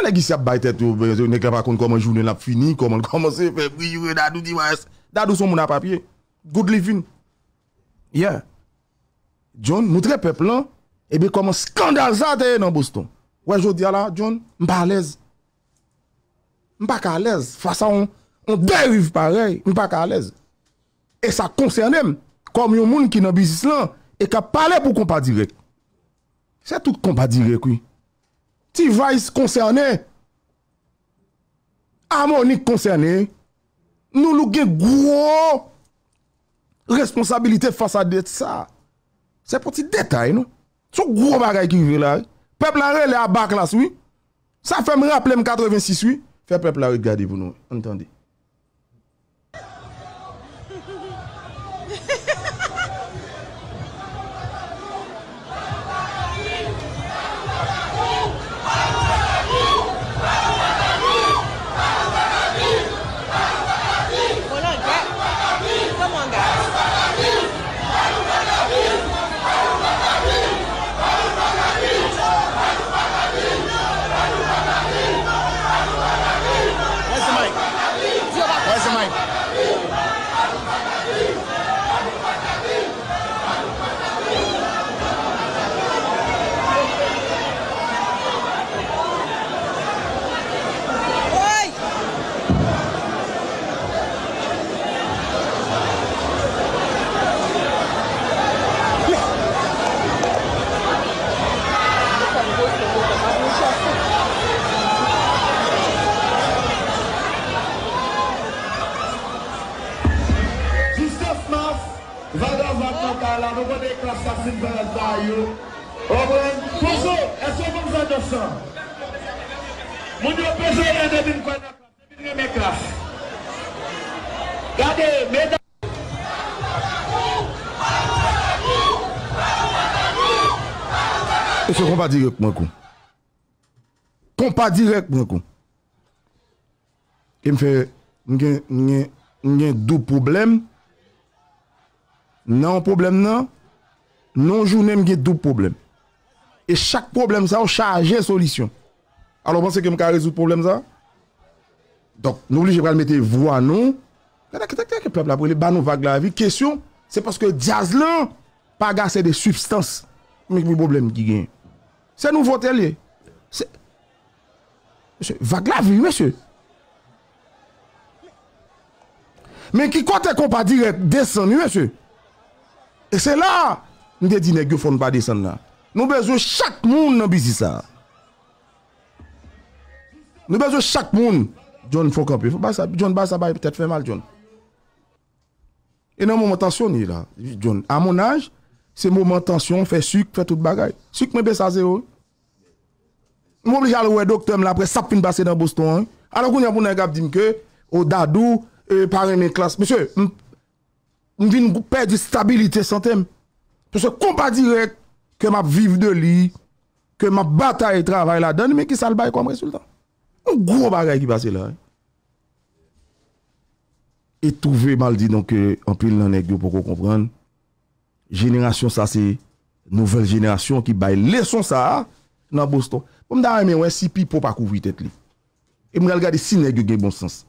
A legi si ap bay tèt yo, ne kè pa kon koman jounen ap fini, koman koman se fè bri yuwe, dadou diwa es, dadou son moun ap apye. Good living. Yeah. John, moutre peplan, ebe koman skandal zateye nan Boston. Wè jò diya la, John, mpa alez. Mpa ka alez. Fasa on derive parey, mpa ka alez. E sa konsernem, kom yon moun ki nan bizis lan, e ka pale pou kompa direk. Sè tout kompa direk wè. Ti vice koncernè, harmonik koncernè, nou lou gen gwo responsabilite fasa det sa. Se poti detay nou. Sou gwo bagay ki vi la. Peplare le abak la sou. Sa fem rapple m 86 sou. Fe peplare gade vou nou. Entendi. Foso, esyo moun sa dosan Moun yo peso yon devin kwa naka Sebin gen mek la Gade, mek la Afranakou, Afranakou, Afranakou E se kompa direk mwen kou Kompa direk mwen kou Kim fe, nyen dou poublem Nan poublem nan Nonjou nem ge dou problem. E chak problem sa ou chaje solisyon. Alo monsen ke m ka rezou problem sa? Donk, nou li je pral mette vo anon. Gada ketak ketak ke pleble. Apo li ban nou vag la vi. Kesyon, se paske jazlan pa gase de substans. Mek mi problem gi gen. Se nou votel li. Vag la vi, monsen. Men ki kote kom pa dire desan, monsen. E se la... Mwen de di ne gyo foun badi san la. Nou bezou chak moun nan bizisa. Nou bezou chak moun. John fok anpe. John basa baye petet fè mal, John. E nan moun moun tansyon ni la. A moun aj, se moun moun tansyon, fè suk, fè tout bagay. Suk mwen besa zè ou. Mwen oblijal wè doktem la, apre sap fin basè nan boston. Anan koun yon moun nè gap di mke, ou dadou, e parè mè klas. Mwen vin goupè di stabilite santèm. Se se kompa direk ke map viv de li, ke map bata e travay la den, men ki sal bay kompre sultan. Ou gro bagay ki base la. Et touve mal di donke, anpil nan e gyo pou konpren, jeneration sa se, nouvel jeneration ki bay leson sa, nan boston. Poum da wè men wè sipi pou pa kouvwit et li. E mwen al gade si ne gyo gen bon sens.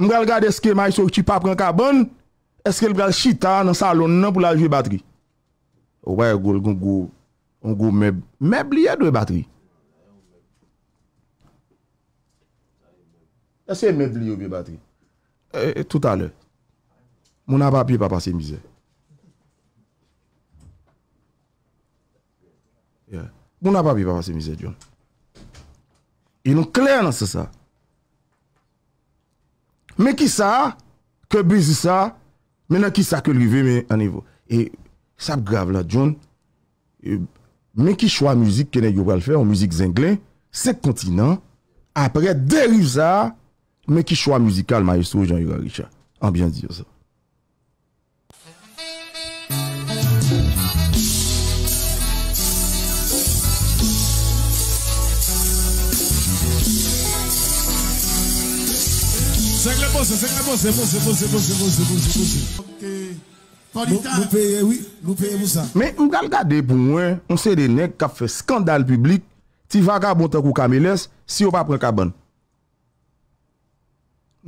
Mwen al gade eske may sou ki pa pren kabon, mwen al gade si ne gyo gen bon sens. Eske li bral chita nan salon nan pou la juye batri? Ouwaye gongou, gongou mebliye dwe batri? Eske mebliye dwe batri? Eh, eh, tout alè. Moun ap api pa pase mizè. Moun ap api pa pase mizè, John. Il nou kler nan se sa. Me ki sa, ke bizi sa, menan ki sa ke li ve men an evo. E sa grave la, John, men ki chwa müzik kene yo bal fè, ou müzik zenglen, se kontinan, apre deru sa, men ki chwa müzikal maestro Jean-Yoran Richard, an bien dire sa. Sek le bon se, sek le bon se, bon se, bon se, bon se, bon se, bon se. Pornita. Loupeye, oui, loupeye moussa. Me mga lgade pou mwen, mse de nek ka fe skandal publik, ti vaga bon te kou kamiles, si yo pa prekabon.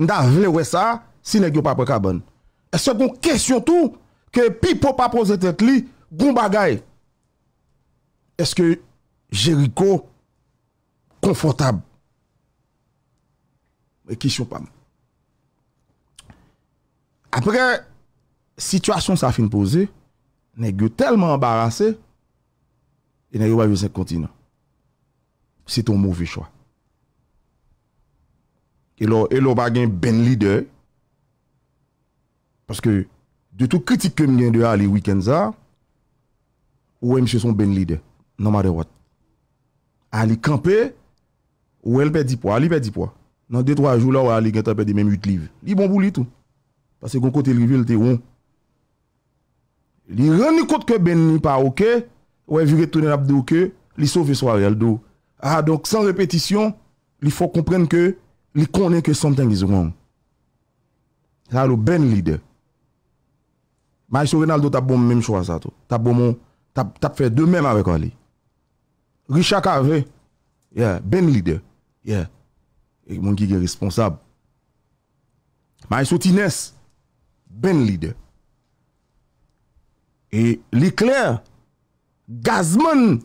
Nda vle wesa, si nek yo pa prekabon. E se kon kesyon tou, ke pi po pa pose tet li, goun bagay. Eske Jericho, konfortab. Me kishon pa moun. apre, sitwasyon sa fin pose, ne ge telman ambarase, e ne yo ba yo sen konti nan. Se ton mouve chwa. E, e lo bagen ben lider, paske, de tou kritik kem gen de a li wikend za, ou e mse son ben lider, nan madè wat. A li kampe, ou el pe di pwa, a li pe di pwa. Nan de twa jou la ou a li gen ta pe di mèm 8 liv. Li bon boulit ou. Ase kon kote li vil te woun. Li ren ni kote ke ben ni pa ouke. Ou evi retounen ap de ouke. Li sofe swa Rinaldo. A, ah, donk san repetisyon. Li fò kompren ke. Li konen ke something is wrong. Sa lo ben lider. Ma yon Rinaldo tap bon menm chwa sa to. Tap bon mon. Tap fe de menm ave kon li. Richard Kave. Ben lider. Ben lider. E moun ki ge responsab. Ma yon Tinesse. Ben lide. E li kler, gazman,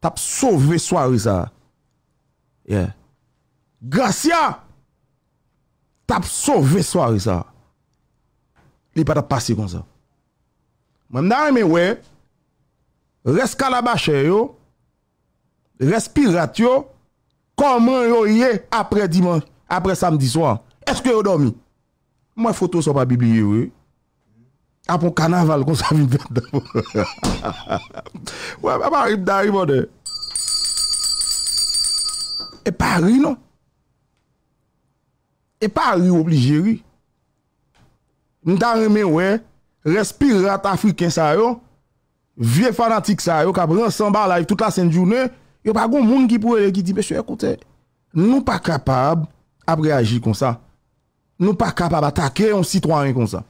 tap sove swa wisa. Ye. Garcia, tap sove swa wisa. Li pata pase kon sa. Mandare me we, res kalaba che yo, respi rat yo, koman yo ye, apre samdi swa. Eske yo dormi? Mwen foto sou pa Bibliye wè. A pou kanaval kon sa vide. Mwen apari dari wè. E pa ri non. E pa ri oblige wè. Mwen apari mè wè. Respire rat afriken sa yo. Vie fanatik sa yo. Kabren san ba la yon. Toute la sen diounen. Yon pa gon moun ki pou wè. Ki di mè shou ekoute. Nou pa kapab ap reagi kon sa. Mwen apari mè. Nou pa kapab atake an sitwany kon sa.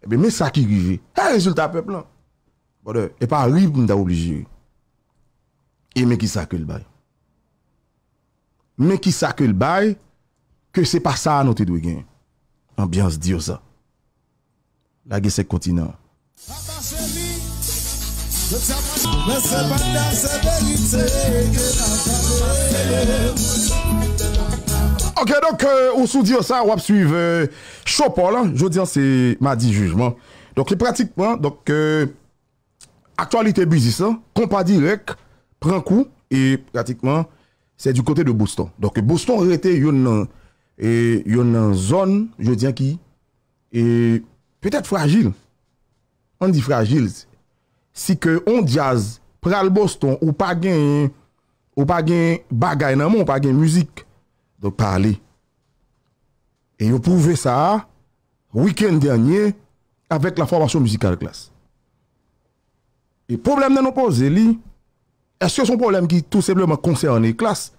Ebe, men sakil givye. Ha, rezultat peplan. Bode, epa a rib nou da oblijye. E men ki sakil bay. Men ki sakil bay, ke se pa sa anote dwe gen. Anbyans diyo sa. La ge sek kontina. Mwen se pa sa bay. Ok, donc, osu di osa, wap suive Chopol, je diyan, se ma di jujman. Donc, pratikman, donc, euh, aktualite bizisan, kompa direk, pran kou, et pratikman, se di kote de Boston. Donc, Boston rete yon nan yon nan zon, je diyan ki, et, petèt fragil. An di fragil, si ke on jaz, pral Boston, ou pa gen bagay nan moun, ou pa gen mouzik, de parler. Et vous prouvé ça, week-end dernier, avec la formation musicale classe. Et problème de nous poser, est-ce que c'est problème qui tout simplement concerne les classes?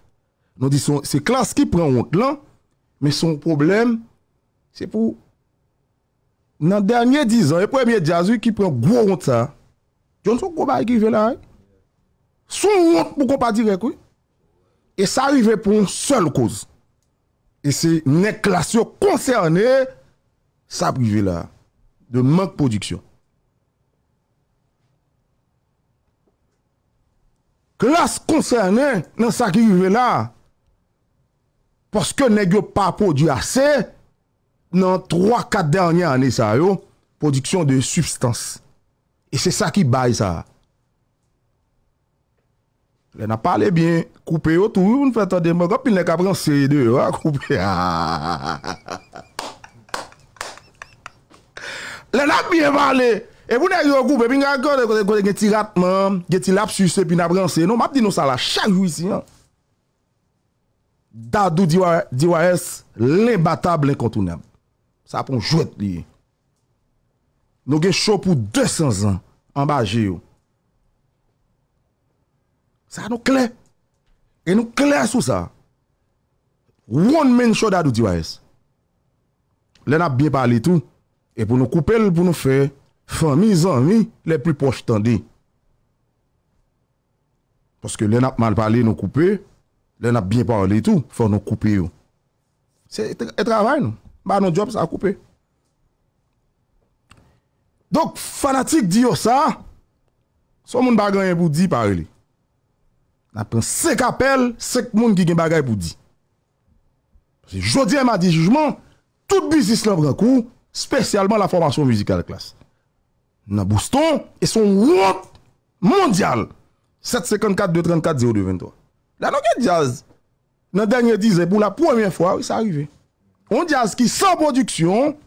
Nous disons, c'est classe qui prend honte là, mais son problème, c'est pour, dans les derniers 10 ans, le premier jazz qui prend gros honte ça. gros qui veut là. Hein? Son honte pour qu'on pas dire quoi. Et ça arrive pour une seule cause. E se ne klas yo konserne sa pou yive la, de mank prodiksyon. Klas konserne nan sa ki yive la, poske ne yo pa prodiksyon, nan 3-4 danyan ane sa yo, prodiksyon de substans. E se sa ki baye sa a. Le nan pale bin, koupe yo tou, pou nou fèta de mò, gòpil nè ka branseye de yo, koupe. Le nan biye vale, e pou nè yo koupe, bin gòpil, gòpil, gèti ratman, gèti lap su se, pi nan branseye. Non, map di nou sa la, chal jou yisi, yon. Dadou diwa es, lè batab lè kontounèm. Sa apon jwèt li. Nou gen chòpou 200 an, amba je yo. Sa nou kle. E nou kle sou sa. One men shoda do diwa es. Len ap bien pale tout. E pou nou koupe l pou nou fe. Fon mi zon mi. Le pli poch tande. Poske len ap mal pale nou koupe. Len ap bien pale tout. Fon nou koupe yo. Se e, e travay nou. Ba nou job sa koupe. Dok fanatik di yo sa. Sa moun bagan yon boudi pale li. N'a pris 5 appels, 5 personnes qui ont bagages pour dire. Parce jeudi m'a dit jugement, tout business là prend coup, spécialement la formation musicale classe. Dans Boston, et son route mondial, 754 234 0223. Là, nous jazz. Dans le dernier 10 pour la première fois, ça arrivé. On jazz qui sans production,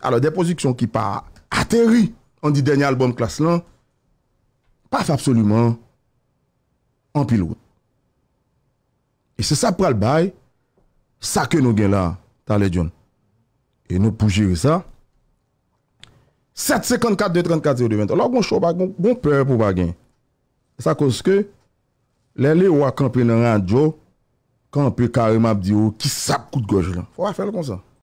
alors des productions qui pas atterri, on dit dernier album classe là, pas absolument E se sa pral bay Sa ke nou gen la Ta le djon E nou pou jiri sa 7.54.234.220 La goun chou bagen Bon pre pou bagen Sa koske Le le wak an pre nan radyo Kan an pre kare mabdi ou Ki sap kout goj Fwa fèl kon sa